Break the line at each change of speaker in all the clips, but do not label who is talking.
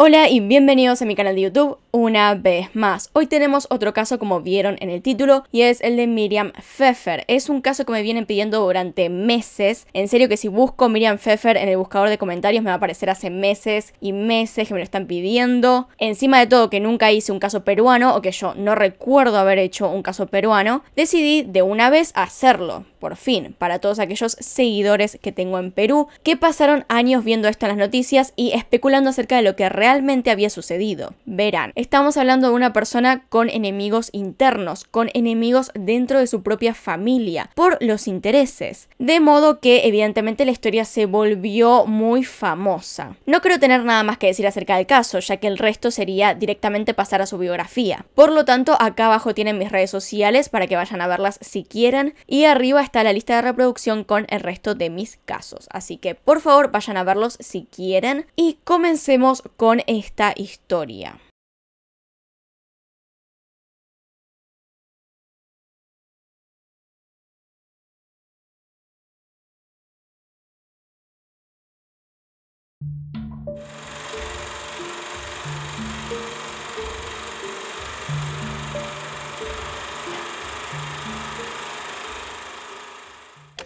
Hola y bienvenidos a mi canal de YouTube una vez más. Hoy tenemos otro caso como vieron en el título y es el de Miriam Pfeffer. Es un caso que me vienen pidiendo durante meses. En serio que si busco Miriam Pfeffer en el buscador de comentarios me va a aparecer hace meses y meses que me lo están pidiendo. Encima de todo que nunca hice un caso peruano o que yo no recuerdo haber hecho un caso peruano, decidí de una vez hacerlo por fin, para todos aquellos seguidores que tengo en Perú, que pasaron años viendo esto en las noticias y especulando acerca de lo que realmente había sucedido. Verán, estamos hablando de una persona con enemigos internos, con enemigos dentro de su propia familia, por los intereses. De modo que, evidentemente, la historia se volvió muy famosa. No creo tener nada más que decir acerca del caso, ya que el resto sería directamente pasar a su biografía. Por lo tanto, acá abajo tienen mis redes sociales para que vayan a verlas si quieren, y arriba está la lista de reproducción con el resto de mis casos. Así que por favor vayan a verlos si quieren y comencemos con esta historia.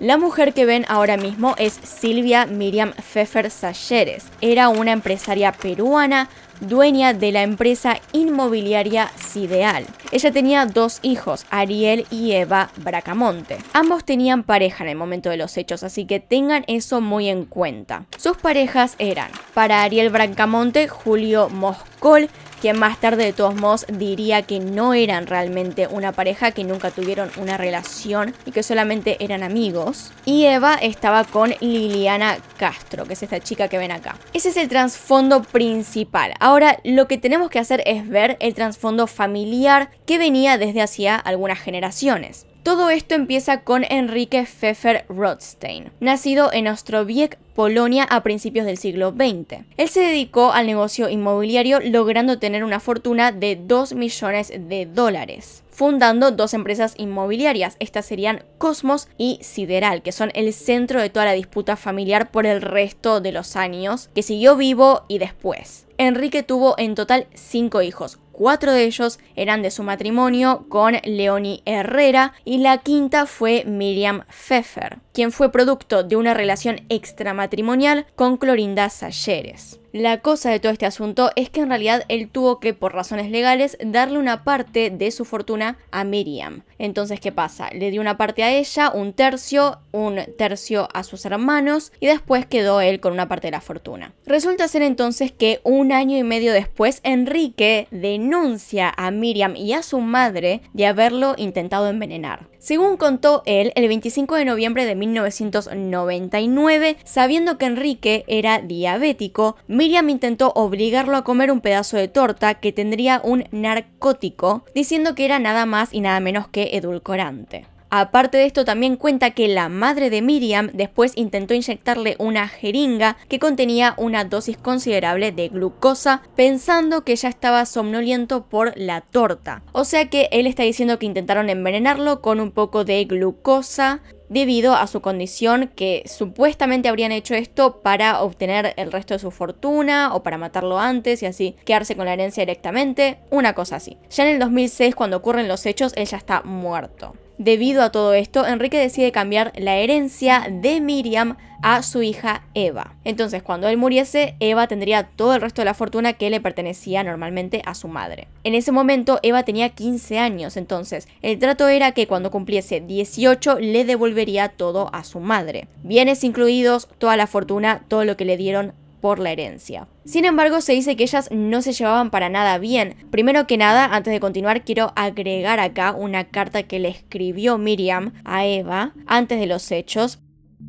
La mujer que ven ahora mismo es Silvia Miriam Pfeffer Salleres. Era una empresaria peruana, dueña de la empresa inmobiliaria Sideal. Ella tenía dos hijos, Ariel y Eva Bracamonte. Ambos tenían pareja en el momento de los hechos, así que tengan eso muy en cuenta. Sus parejas eran, para Ariel Bracamonte, Julio Moscol, que más tarde de todos modos diría que no eran realmente una pareja, que nunca tuvieron una relación y que solamente eran amigos. Y Eva estaba con Liliana Castro, que es esta chica que ven acá. Ese es el trasfondo principal. Ahora lo que tenemos que hacer es ver el trasfondo familiar que venía desde hacía algunas generaciones. Todo esto empieza con Enrique Pfeffer Rothstein, nacido en Ostrowiec, Polonia a principios del siglo XX. Él se dedicó al negocio inmobiliario logrando tener una fortuna de 2 millones de dólares, fundando dos empresas inmobiliarias, estas serían Cosmos y Sideral, que son el centro de toda la disputa familiar por el resto de los años, que siguió vivo y después. Enrique tuvo en total cinco hijos, cuatro de ellos eran de su matrimonio con Leonie Herrera y la quinta fue Miriam Pfeffer, quien fue producto de una relación extramatrimonial con Clorinda Salleres. La cosa de todo este asunto es que en realidad él tuvo que, por razones legales, darle una parte de su fortuna a Miriam. Entonces, ¿qué pasa? Le dio una parte a ella, un tercio, un tercio a sus hermanos y después quedó él con una parte de la fortuna. Resulta ser entonces que un año y medio después, Enrique denuncia a Miriam y a su madre de haberlo intentado envenenar. Según contó él, el 25 de noviembre de 1999, sabiendo que Enrique era diabético, Miriam intentó obligarlo a comer un pedazo de torta que tendría un narcótico, diciendo que era nada más y nada menos que edulcorante. Aparte de esto, también cuenta que la madre de Miriam después intentó inyectarle una jeringa que contenía una dosis considerable de glucosa, pensando que ya estaba somnoliento por la torta. O sea que él está diciendo que intentaron envenenarlo con un poco de glucosa debido a su condición que supuestamente habrían hecho esto para obtener el resto de su fortuna o para matarlo antes y así quedarse con la herencia directamente, una cosa así. Ya en el 2006 cuando ocurren los hechos, él ya está muerto. Debido a todo esto, Enrique decide cambiar la herencia de Miriam a su hija Eva. Entonces, cuando él muriese, Eva tendría todo el resto de la fortuna que le pertenecía normalmente a su madre. En ese momento, Eva tenía 15 años, entonces el trato era que cuando cumpliese 18 le devolvería todo a su madre. Bienes incluidos, toda la fortuna, todo lo que le dieron por la herencia. Sin embargo, se dice que ellas no se llevaban para nada bien. Primero que nada, antes de continuar, quiero agregar acá una carta que le escribió Miriam a Eva antes de los hechos.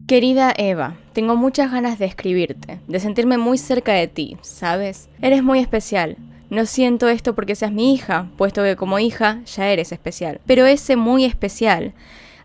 Querida Eva, tengo muchas ganas de escribirte, de sentirme muy cerca de ti, ¿sabes? Eres muy especial. No siento esto porque seas mi hija, puesto que como hija ya eres especial, pero ese muy especial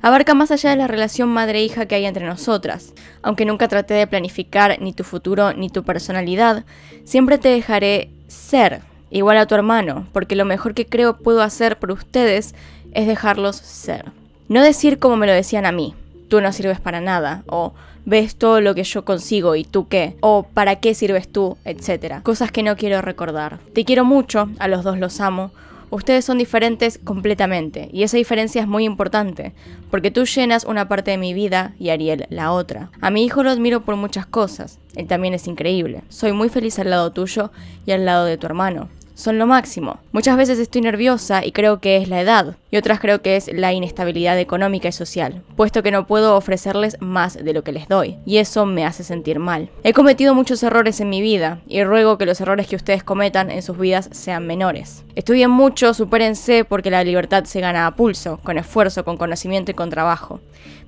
abarca más allá de la relación madre-hija que hay entre nosotras. Aunque nunca traté de planificar ni tu futuro ni tu personalidad, siempre te dejaré ser, igual a tu hermano, porque lo mejor que creo puedo hacer por ustedes es dejarlos ser. No decir como me lo decían a mí, tú no sirves para nada, o ves todo lo que yo consigo y tú qué, o para qué sirves tú, etc. Cosas que no quiero recordar. Te quiero mucho, a los dos los amo, ustedes son diferentes completamente, y esa diferencia es muy importante, porque tú llenas una parte de mi vida y Ariel la otra. A mi hijo lo admiro por muchas cosas, él también es increíble, soy muy feliz al lado tuyo y al lado de tu hermano son lo máximo. Muchas veces estoy nerviosa y creo que es la edad, y otras creo que es la inestabilidad económica y social, puesto que no puedo ofrecerles más de lo que les doy, y eso me hace sentir mal. He cometido muchos errores en mi vida, y ruego que los errores que ustedes cometan en sus vidas sean menores. Estudien mucho, supérense, porque la libertad se gana a pulso, con esfuerzo, con conocimiento y con trabajo.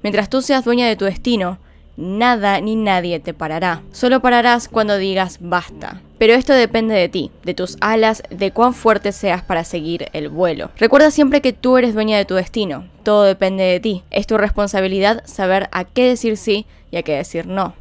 Mientras tú seas dueña de tu destino, nada ni nadie te parará. Solo pararás cuando digas basta pero esto depende de ti, de tus alas, de cuán fuerte seas para seguir el vuelo. Recuerda siempre que tú eres dueña de tu destino, todo depende de ti. Es tu responsabilidad saber a qué decir sí y a qué decir no.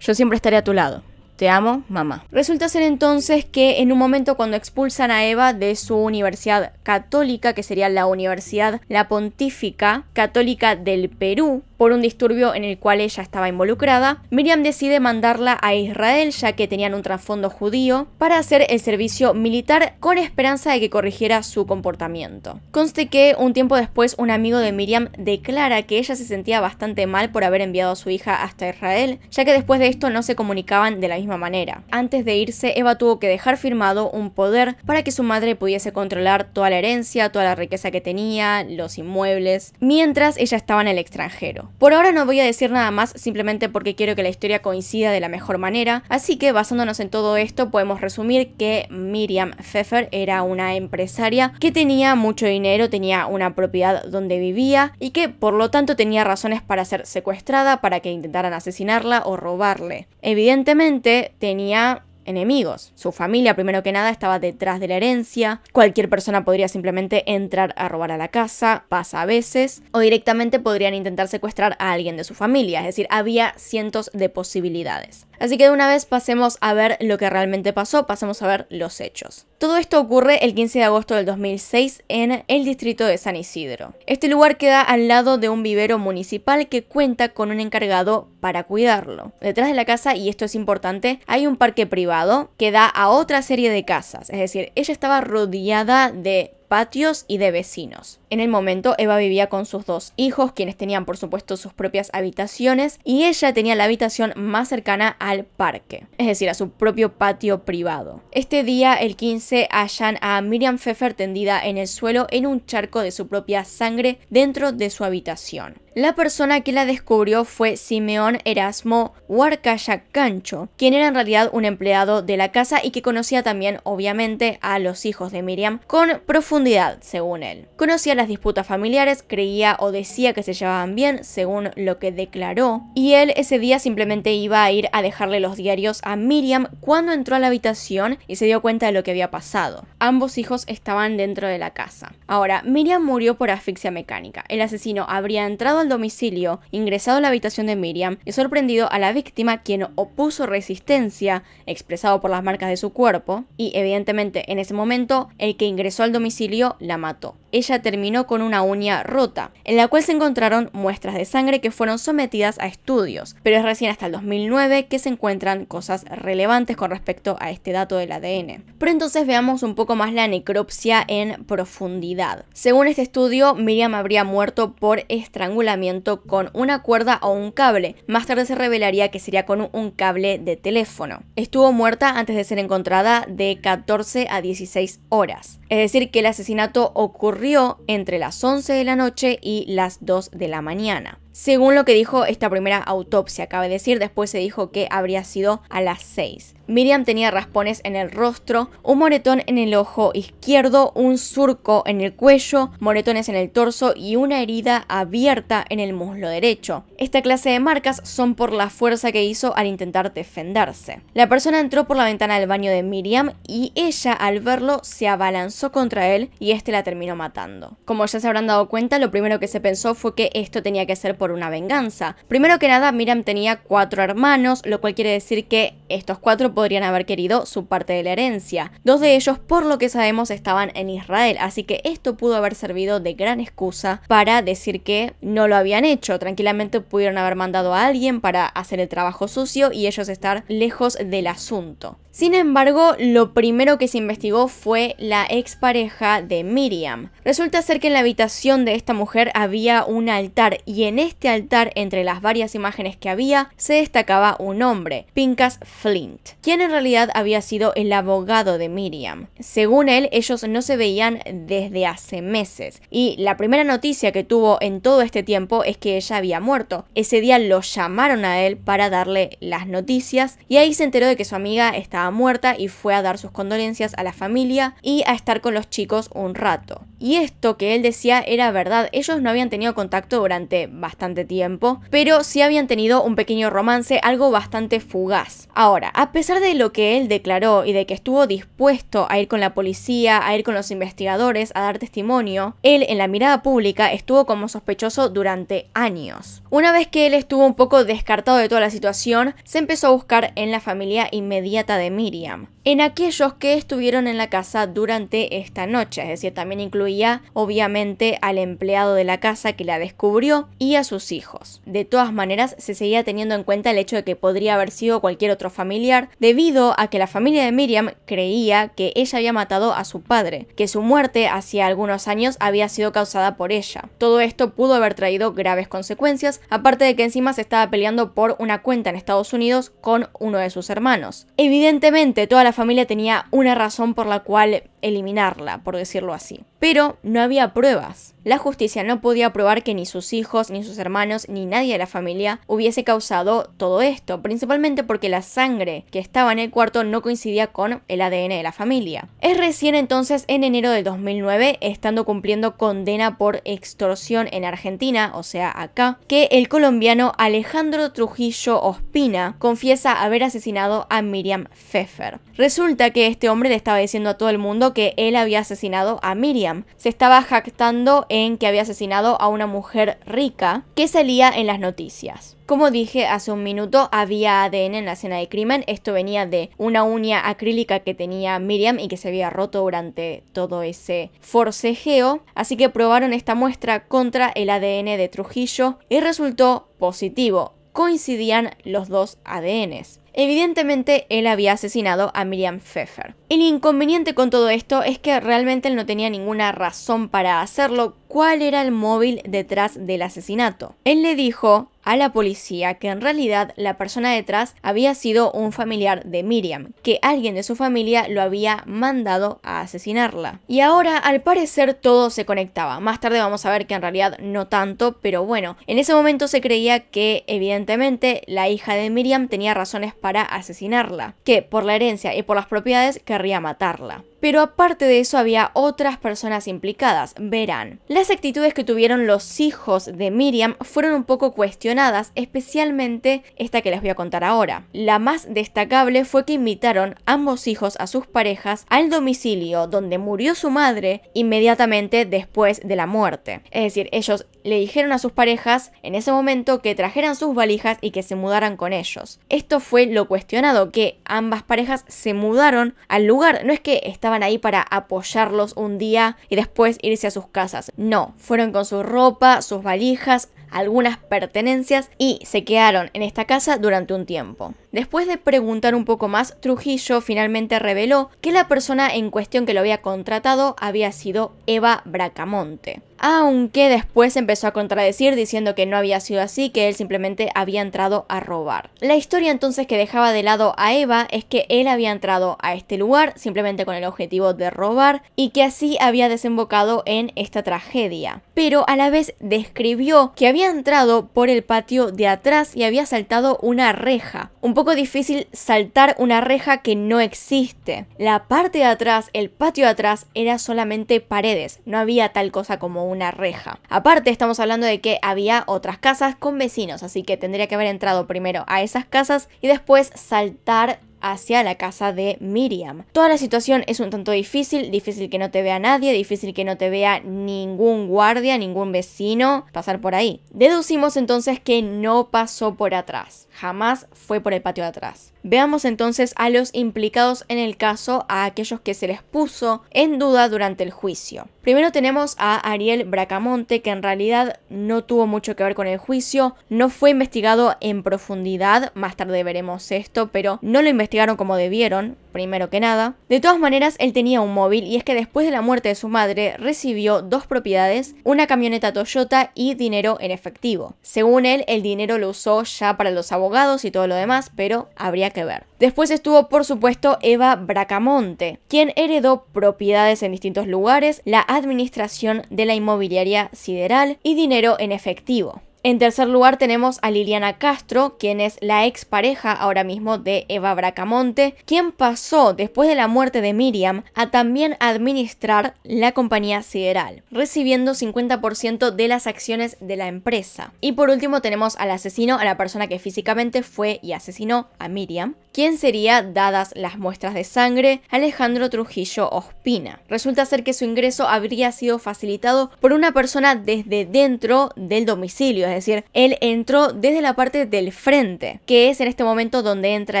Yo siempre estaré a tu lado. Te amo, mamá. Resulta ser entonces que en un momento cuando expulsan a Eva de su universidad católica, que sería la Universidad La Pontífica Católica del Perú, por un disturbio en el cual ella estaba involucrada, Miriam decide mandarla a Israel ya que tenían un trasfondo judío para hacer el servicio militar con esperanza de que corrigiera su comportamiento. Conste que un tiempo después un amigo de Miriam declara que ella se sentía bastante mal por haber enviado a su hija hasta Israel, ya que después de esto no se comunicaban de la misma manera. Antes de irse, Eva tuvo que dejar firmado un poder para que su madre pudiese controlar toda la herencia, toda la riqueza que tenía, los inmuebles, mientras ella estaba en el extranjero. Por ahora no voy a decir nada más simplemente porque quiero que la historia coincida de la mejor manera, así que basándonos en todo esto podemos resumir que Miriam Pfeffer era una empresaria que tenía mucho dinero, tenía una propiedad donde vivía y que por lo tanto tenía razones para ser secuestrada, para que intentaran asesinarla o robarle. Evidentemente tenía enemigos. Su familia, primero que nada, estaba detrás de la herencia. Cualquier persona podría simplemente entrar a robar a la casa, pasa a veces, o directamente podrían intentar secuestrar a alguien de su familia, es decir, había cientos de posibilidades. Así que de una vez pasemos a ver lo que realmente pasó, pasemos a ver los hechos. Todo esto ocurre el 15 de agosto del 2006 en el distrito de San Isidro. Este lugar queda al lado de un vivero municipal que cuenta con un encargado para cuidarlo. Detrás de la casa, y esto es importante, hay un parque privado que da a otra serie de casas, es decir, ella estaba rodeada de patios y de vecinos. En el momento, Eva vivía con sus dos hijos, quienes tenían por supuesto sus propias habitaciones, y ella tenía la habitación más cercana al parque, es decir, a su propio patio privado. Este día, el 15, hallan a Miriam Pfeffer tendida en el suelo en un charco de su propia sangre dentro de su habitación. La persona que la descubrió fue Simeón Erasmo Huarcaya Cancho, quien era en realidad un empleado de la casa y que conocía también, obviamente, a los hijos de Miriam con profundidad, según él. Conocía las disputas familiares, creía o decía que se llevaban bien, según lo que declaró, y él ese día simplemente iba a ir a dejarle los diarios a Miriam cuando entró a la habitación y se dio cuenta de lo que había pasado. Ambos hijos estaban dentro de la casa. Ahora, Miriam murió por asfixia mecánica. El asesino habría entrado domicilio, ingresado a la habitación de Miriam y sorprendido a la víctima quien opuso resistencia, expresado por las marcas de su cuerpo, y evidentemente en ese momento el que ingresó al domicilio la mató ella terminó con una uña rota, en la cual se encontraron muestras de sangre que fueron sometidas a estudios, pero es recién hasta el 2009 que se encuentran cosas relevantes con respecto a este dato del ADN. Pero entonces veamos un poco más la necropsia en profundidad. Según este estudio, Miriam habría muerto por estrangulamiento con una cuerda o un cable. Más tarde se revelaría que sería con un cable de teléfono. Estuvo muerta antes de ser encontrada de 14 a 16 horas. Es decir, que el asesinato ocurrió entre las 11 de la noche y las 2 de la mañana. Según lo que dijo esta primera autopsia, cabe decir, después se dijo que habría sido a las 6. Miriam tenía raspones en el rostro, un moretón en el ojo izquierdo, un surco en el cuello, moretones en el torso y una herida abierta en el muslo derecho. Esta clase de marcas son por la fuerza que hizo al intentar defenderse. La persona entró por la ventana del baño de Miriam y ella al verlo se abalanzó contra él y este la terminó matando. Como ya se habrán dado cuenta, lo primero que se pensó fue que esto tenía que ser por una venganza. Primero que nada, Miriam tenía cuatro hermanos, lo cual quiere decir que estos cuatro podrían haber querido su parte de la herencia. Dos de ellos, por lo que sabemos, estaban en Israel, así que esto pudo haber servido de gran excusa para decir que no lo habían hecho. Tranquilamente pudieron haber mandado a alguien para hacer el trabajo sucio y ellos estar lejos del asunto. Sin embargo, lo primero que se investigó fue la expareja de Miriam. Resulta ser que en la habitación de esta mujer había un altar y en este altar, entre las varias imágenes que había, se destacaba un hombre, Pincas Flint, quien en realidad había sido el abogado de Miriam. Según él, ellos no se veían desde hace meses y la primera noticia que tuvo en todo este tiempo es que ella había muerto. Ese día lo llamaron a él para darle las noticias y ahí se enteró de que su amiga estaba muerta y fue a dar sus condolencias a la familia y a estar con los chicos un rato. Y esto que él decía era verdad, ellos no habían tenido contacto durante bastante tiempo, pero sí habían tenido un pequeño romance, algo bastante fugaz. Ahora, a pesar de lo que él declaró y de que estuvo dispuesto a ir con la policía, a ir con los investigadores, a dar testimonio, él en la mirada pública estuvo como sospechoso durante años. Una vez que él estuvo un poco descartado de toda la situación, se empezó a buscar en la familia inmediata de Miriam, en aquellos que estuvieron en la casa durante esta noche, es decir, también incluso obviamente al empleado de la casa que la descubrió y a sus hijos. De todas maneras, se seguía teniendo en cuenta el hecho de que podría haber sido cualquier otro familiar, debido a que la familia de Miriam creía que ella había matado a su padre, que su muerte hacía algunos años había sido causada por ella. Todo esto pudo haber traído graves consecuencias, aparte de que encima se estaba peleando por una cuenta en Estados Unidos con uno de sus hermanos. Evidentemente, toda la familia tenía una razón por la cual eliminarla, por decirlo así pero no había pruebas. La justicia no podía probar que ni sus hijos, ni sus hermanos, ni nadie de la familia hubiese causado todo esto, principalmente porque la sangre que estaba en el cuarto no coincidía con el ADN de la familia. Es recién entonces, en enero de 2009, estando cumpliendo condena por extorsión en Argentina, o sea acá, que el colombiano Alejandro Trujillo Ospina confiesa haber asesinado a Miriam Pfeffer. Resulta que este hombre le estaba diciendo a todo el mundo que él había asesinado a Miriam, se estaba jactando en que había asesinado a una mujer rica que salía en las noticias. Como dije hace un minuto, había ADN en la escena de crimen. Esto venía de una uña acrílica que tenía Miriam y que se había roto durante todo ese forcejeo. Así que probaron esta muestra contra el ADN de Trujillo y resultó positivo. Coincidían los dos ADNs. Evidentemente, él había asesinado a Miriam Pfeffer. El inconveniente con todo esto es que realmente él no tenía ninguna razón para hacerlo, cuál era el móvil detrás del asesinato. Él le dijo a la policía que en realidad la persona detrás había sido un familiar de Miriam, que alguien de su familia lo había mandado a asesinarla. Y ahora al parecer todo se conectaba. Más tarde vamos a ver que en realidad no tanto, pero bueno, en ese momento se creía que evidentemente la hija de Miriam tenía razones para para asesinarla, que por la herencia y por las propiedades querría matarla pero aparte de eso había otras personas implicadas, verán. Las actitudes que tuvieron los hijos de Miriam fueron un poco cuestionadas, especialmente esta que les voy a contar ahora. La más destacable fue que invitaron ambos hijos a sus parejas al domicilio donde murió su madre inmediatamente después de la muerte. Es decir, ellos le dijeron a sus parejas en ese momento que trajeran sus valijas y que se mudaran con ellos. Esto fue lo cuestionado, que ambas parejas se mudaron al lugar, no es que estaban ahí para apoyarlos un día y después irse a sus casas. No, fueron con su ropa, sus valijas, algunas pertenencias y se quedaron en esta casa durante un tiempo. Después de preguntar un poco más, Trujillo finalmente reveló que la persona en cuestión que lo había contratado había sido Eva Bracamonte. Aunque después empezó a contradecir diciendo que no había sido así, que él simplemente había entrado a robar. La historia entonces que dejaba de lado a Eva es que él había entrado a este lugar simplemente con el objetivo de robar y que así había desembocado en esta tragedia. Pero a la vez describió que había había entrado por el patio de atrás y había saltado una reja. Un poco difícil saltar una reja que no existe. La parte de atrás, el patio de atrás, era solamente paredes, no había tal cosa como una reja. Aparte, estamos hablando de que había otras casas con vecinos, así que tendría que haber entrado primero a esas casas y después saltar hacia la casa de Miriam. Toda la situación es un tanto difícil, difícil que no te vea nadie, difícil que no te vea ningún guardia, ningún vecino pasar por ahí. Deducimos entonces que no pasó por atrás, jamás fue por el patio de atrás. Veamos entonces a los implicados en el caso, a aquellos que se les puso en duda durante el juicio. Primero tenemos a Ariel Bracamonte, que en realidad no tuvo mucho que ver con el juicio, no fue investigado en profundidad, más tarde veremos esto, pero no lo investigaron como debieron, primero que nada. De todas maneras, él tenía un móvil y es que después de la muerte de su madre recibió dos propiedades, una camioneta Toyota y dinero en efectivo. Según él, el dinero lo usó ya para los abogados y todo lo demás, pero habría que ver. Después estuvo, por supuesto, Eva Bracamonte, quien heredó propiedades en distintos lugares, la administración de la inmobiliaria sideral y dinero en efectivo. En tercer lugar tenemos a Liliana Castro, quien es la expareja ahora mismo de Eva Bracamonte, quien pasó después de la muerte de Miriam a también administrar la compañía sideral, recibiendo 50% de las acciones de la empresa. Y por último tenemos al asesino, a la persona que físicamente fue y asesinó a Miriam, Quién sería, dadas las muestras de sangre, Alejandro Trujillo Ospina. Resulta ser que su ingreso habría sido facilitado por una persona desde dentro del domicilio, es decir, él entró desde la parte del frente, que es en este momento donde entra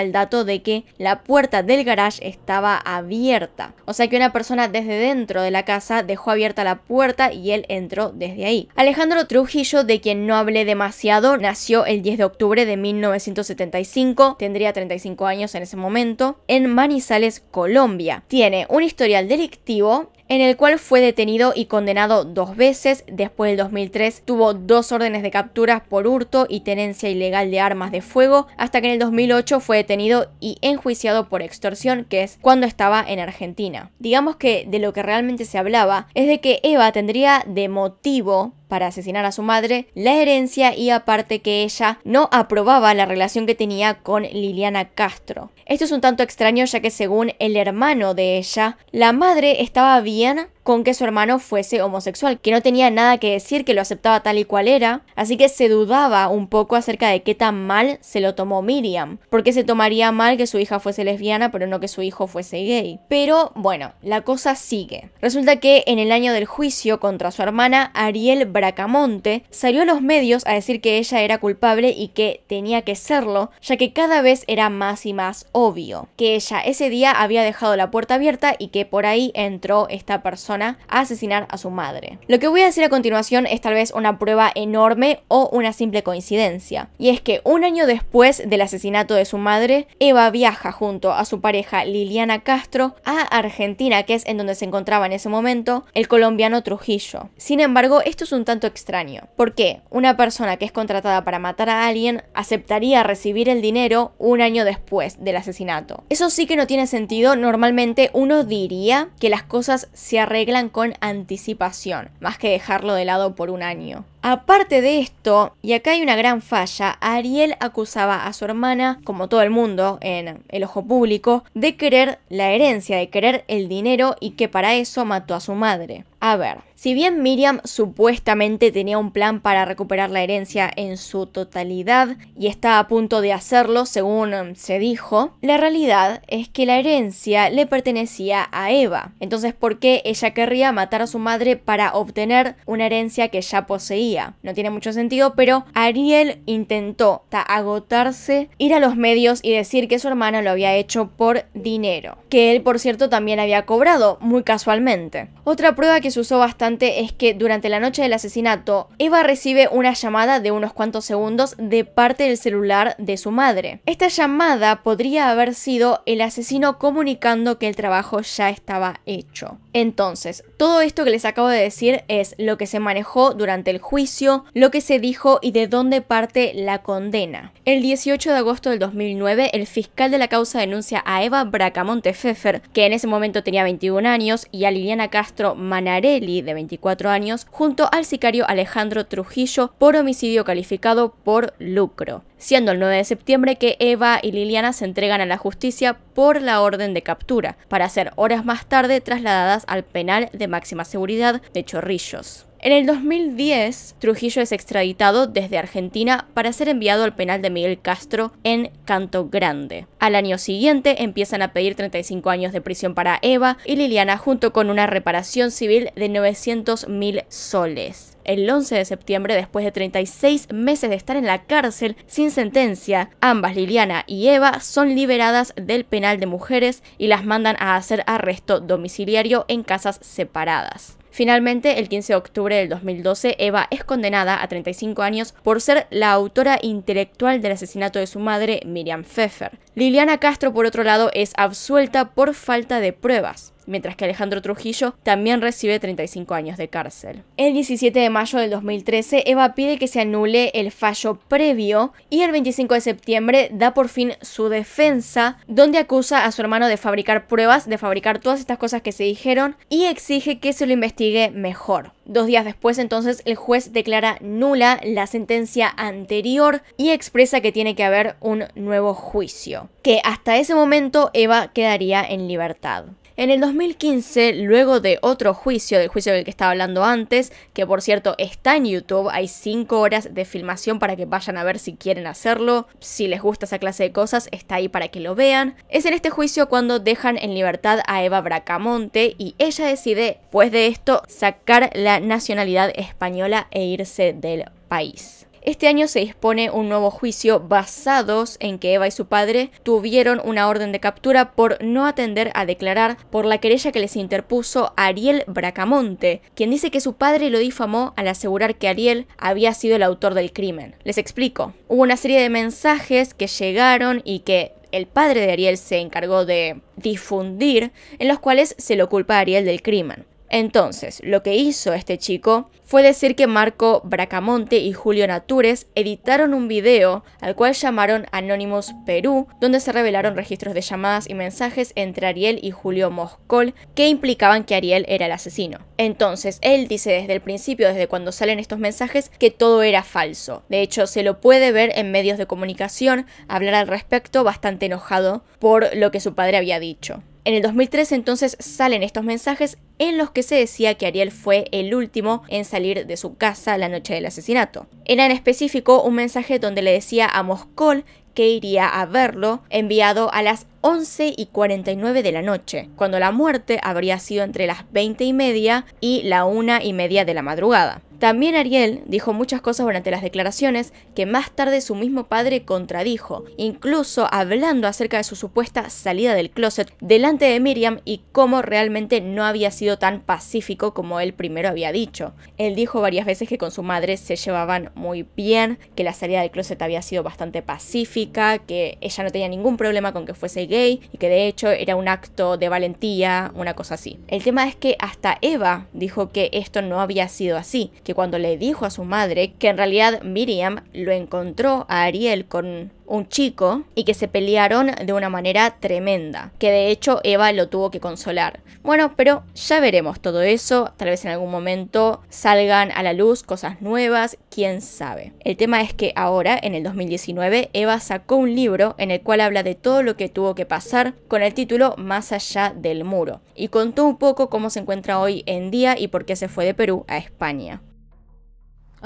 el dato de que la puerta del garage estaba abierta. O sea que una persona desde dentro de la casa dejó abierta la puerta y él entró desde ahí. Alejandro Trujillo, de quien no hablé demasiado, nació el 10 de octubre de 1975, tendría 35 años años en ese momento, en Manizales, Colombia. Tiene un historial delictivo en el cual fue detenido y condenado dos veces. Después del 2003 tuvo dos órdenes de captura por hurto y tenencia ilegal de armas de fuego, hasta que en el 2008 fue detenido y enjuiciado por extorsión, que es cuando estaba en Argentina. Digamos que de lo que realmente se hablaba es de que Eva tendría de motivo para asesinar a su madre, la herencia y aparte que ella no aprobaba la relación que tenía con Liliana Castro. Esto es un tanto extraño ya que según el hermano de ella, la madre estaba viviendo Vienna con que su hermano fuese homosexual, que no tenía nada que decir, que lo aceptaba tal y cual era, así que se dudaba un poco acerca de qué tan mal se lo tomó Miriam, porque se tomaría mal que su hija fuese lesbiana, pero no que su hijo fuese gay. Pero bueno, la cosa sigue. Resulta que en el año del juicio contra su hermana, Ariel Bracamonte salió a los medios a decir que ella era culpable y que tenía que serlo, ya que cada vez era más y más obvio que ella ese día había dejado la puerta abierta y que por ahí entró esta persona a asesinar a su madre. Lo que voy a decir a continuación es tal vez una prueba enorme o una simple coincidencia, y es que un año después del asesinato de su madre, Eva viaja junto a su pareja Liliana Castro a Argentina, que es en donde se encontraba en ese momento el colombiano Trujillo. Sin embargo, esto es un tanto extraño. ¿Por qué? Una persona que es contratada para matar a alguien aceptaría recibir el dinero un año después del asesinato. Eso sí que no tiene sentido, normalmente uno diría que las cosas se arreglan con anticipación, más que dejarlo de lado por un año. Aparte de esto, y acá hay una gran falla, Ariel acusaba a su hermana, como todo el mundo en el ojo público, de querer la herencia, de querer el dinero y que para eso mató a su madre. A ver, si bien Miriam supuestamente tenía un plan para recuperar la herencia en su totalidad y está a punto de hacerlo, según mm, se dijo, la realidad es que la herencia le pertenecía a Eva. Entonces, ¿por qué ella querría matar a su madre para obtener una herencia que ya poseía? No tiene mucho sentido, pero Ariel intentó agotarse, ir a los medios y decir que su hermana lo había hecho por dinero, que él, por cierto, también había cobrado, muy casualmente. Otra prueba que se usó bastante es que durante la noche del asesinato, Eva recibe una llamada de unos cuantos segundos de parte del celular de su madre. Esta llamada podría haber sido el asesino comunicando que el trabajo ya estaba hecho. Entonces, todo esto que les acabo de decir es lo que se manejó durante el juicio, lo que se dijo y de dónde parte la condena. El 18 de agosto del 2009, el fiscal de la causa denuncia a Eva Bracamonte Pfeffer, que en ese momento tenía 21 años, y a Liliana Castro Manarelli, de 24 años, junto al sicario Alejandro Trujillo por homicidio calificado por lucro, siendo el 9 de septiembre que Eva y Liliana se entregan a la justicia por la orden de captura, para ser horas más tarde trasladadas al penal de máxima seguridad de Chorrillos. En el 2010, Trujillo es extraditado desde Argentina para ser enviado al penal de Miguel Castro en Canto Grande. Al año siguiente empiezan a pedir 35 años de prisión para Eva y Liliana junto con una reparación civil de 900.000 soles el 11 de septiembre después de 36 meses de estar en la cárcel sin sentencia. Ambas, Liliana y Eva, son liberadas del penal de mujeres y las mandan a hacer arresto domiciliario en casas separadas. Finalmente, el 15 de octubre del 2012, Eva es condenada a 35 años por ser la autora intelectual del asesinato de su madre, Miriam Pfeffer. Liliana Castro, por otro lado, es absuelta por falta de pruebas mientras que Alejandro Trujillo también recibe 35 años de cárcel. El 17 de mayo del 2013, Eva pide que se anule el fallo previo y el 25 de septiembre da por fin su defensa, donde acusa a su hermano de fabricar pruebas, de fabricar todas estas cosas que se dijeron y exige que se lo investigue mejor. Dos días después, entonces, el juez declara nula la sentencia anterior y expresa que tiene que haber un nuevo juicio, que hasta ese momento Eva quedaría en libertad. En el 2015, luego de otro juicio, del juicio del que estaba hablando antes, que por cierto está en YouTube, hay 5 horas de filmación para que vayan a ver si quieren hacerlo, si les gusta esa clase de cosas, está ahí para que lo vean. Es en este juicio cuando dejan en libertad a Eva Bracamonte y ella decide, pues de esto, sacar la nacionalidad española e irse del país. Este año se dispone un nuevo juicio basados en que Eva y su padre tuvieron una orden de captura por no atender a declarar por la querella que les interpuso Ariel Bracamonte, quien dice que su padre lo difamó al asegurar que Ariel había sido el autor del crimen. Les explico. Hubo una serie de mensajes que llegaron y que el padre de Ariel se encargó de difundir, en los cuales se lo culpa a Ariel del crimen. Entonces, lo que hizo este chico fue decir que Marco Bracamonte y Julio Natures editaron un video al cual llamaron Anónimos Perú, donde se revelaron registros de llamadas y mensajes entre Ariel y Julio Moscol que implicaban que Ariel era el asesino. Entonces, él dice desde el principio, desde cuando salen estos mensajes, que todo era falso. De hecho, se lo puede ver en medios de comunicación hablar al respecto bastante enojado por lo que su padre había dicho. En el 2003 entonces salen estos mensajes en los que se decía que Ariel fue el último en salir de su casa la noche del asesinato. Era en específico un mensaje donde le decía a Moscol que iría a verlo, enviado a las 11 y 49 de la noche, cuando la muerte habría sido entre las 20 y media y la una y media de la madrugada. También Ariel dijo muchas cosas durante las declaraciones que más tarde su mismo padre contradijo, incluso hablando acerca de su supuesta salida del closet delante de Miriam y cómo realmente no había sido tan pacífico como él primero había dicho. Él dijo varias veces que con su madre se llevaban muy bien, que la salida del closet había sido bastante pacífica, que ella no tenía ningún problema con que fuese gay y que de hecho era un acto de valentía, una cosa así. El tema es que hasta Eva dijo que esto no había sido así, que cuando le dijo a su madre que en realidad Miriam lo encontró a Ariel con un chico y que se pelearon de una manera tremenda, que de hecho Eva lo tuvo que consolar. Bueno, pero ya veremos todo eso, tal vez en algún momento salgan a la luz cosas nuevas, quién sabe. El tema es que ahora, en el 2019, Eva sacó un libro en el cual habla de todo lo que tuvo que pasar con el título Más allá del muro, y contó un poco cómo se encuentra hoy en día y por qué se fue de Perú a España.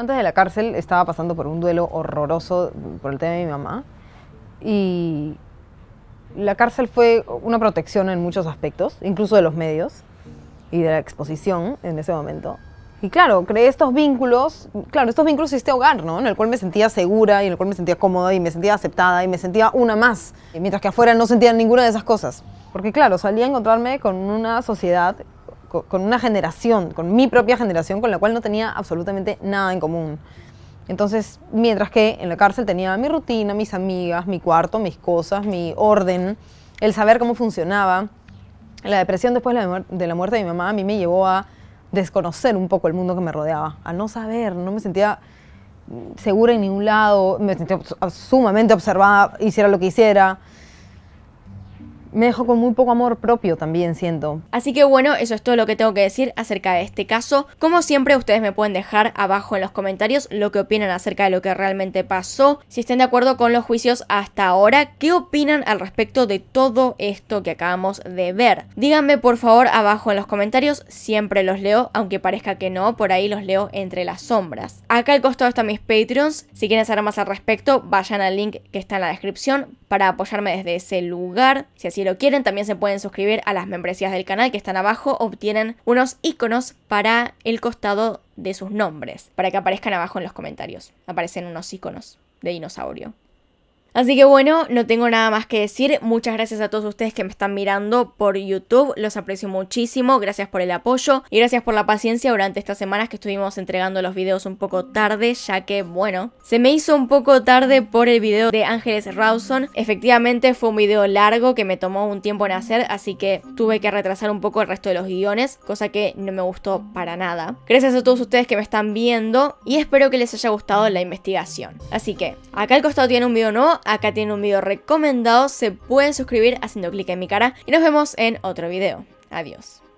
Antes de la cárcel estaba pasando por un duelo horroroso por el tema de mi mamá y la cárcel fue una protección en muchos aspectos, incluso de los medios y de la exposición en ese momento. Y claro, creé estos vínculos, claro, estos vínculos y este hogar, ¿no? En el cual me sentía segura y en el cual me sentía cómoda y me sentía aceptada y me sentía una más. mientras que afuera no sentía ninguna de esas cosas. Porque claro, salía a encontrarme con una sociedad con, una generación, con mi propia generación, con la cual no tenía absolutamente nada en común. Entonces, mientras que en la cárcel tenía mi rutina, mis amigas, mi cuarto, mis cosas, mi orden, el saber cómo funcionaba. La depresión después de la muerte de mi mamá a mí me llevó a desconocer un poco el mundo que me rodeaba, a no saber, no me sentía segura en ningún lado, me sentía sumamente observada, hiciera lo que hiciera me dejó con muy poco amor propio también, siento.
Así que bueno, eso es todo lo que tengo que decir acerca de este caso. Como siempre, ustedes me pueden dejar abajo en los comentarios lo que opinan acerca de lo que realmente pasó, si estén de acuerdo con los juicios hasta ahora, qué opinan al respecto de todo esto que acabamos de ver. Díganme por favor abajo en los comentarios, siempre los leo, aunque parezca que no, por ahí los leo entre las sombras. Acá al costado están mis Patreons, si quieren saber más al respecto, vayan al link que está en la descripción para apoyarme desde ese lugar, si así si lo quieren, también se pueden suscribir a las membresías del canal que están abajo. Obtienen unos iconos para el costado de sus nombres, para que aparezcan abajo en los comentarios. Aparecen unos iconos de dinosaurio. Así que bueno, no tengo nada más que decir. Muchas gracias a todos ustedes que me están mirando por YouTube. Los aprecio muchísimo. Gracias por el apoyo y gracias por la paciencia durante estas semanas que estuvimos entregando los videos un poco tarde, ya que bueno, se me hizo un poco tarde por el video de Ángeles Rawson. Efectivamente fue un video largo que me tomó un tiempo en hacer, así que tuve que retrasar un poco el resto de los guiones, cosa que no me gustó para nada. Gracias a todos ustedes que me están viendo y espero que les haya gustado la investigación. Así que acá al costado tiene un video nuevo acá tienen un video recomendado, se pueden suscribir haciendo clic en mi cara y nos vemos en otro video. Adiós.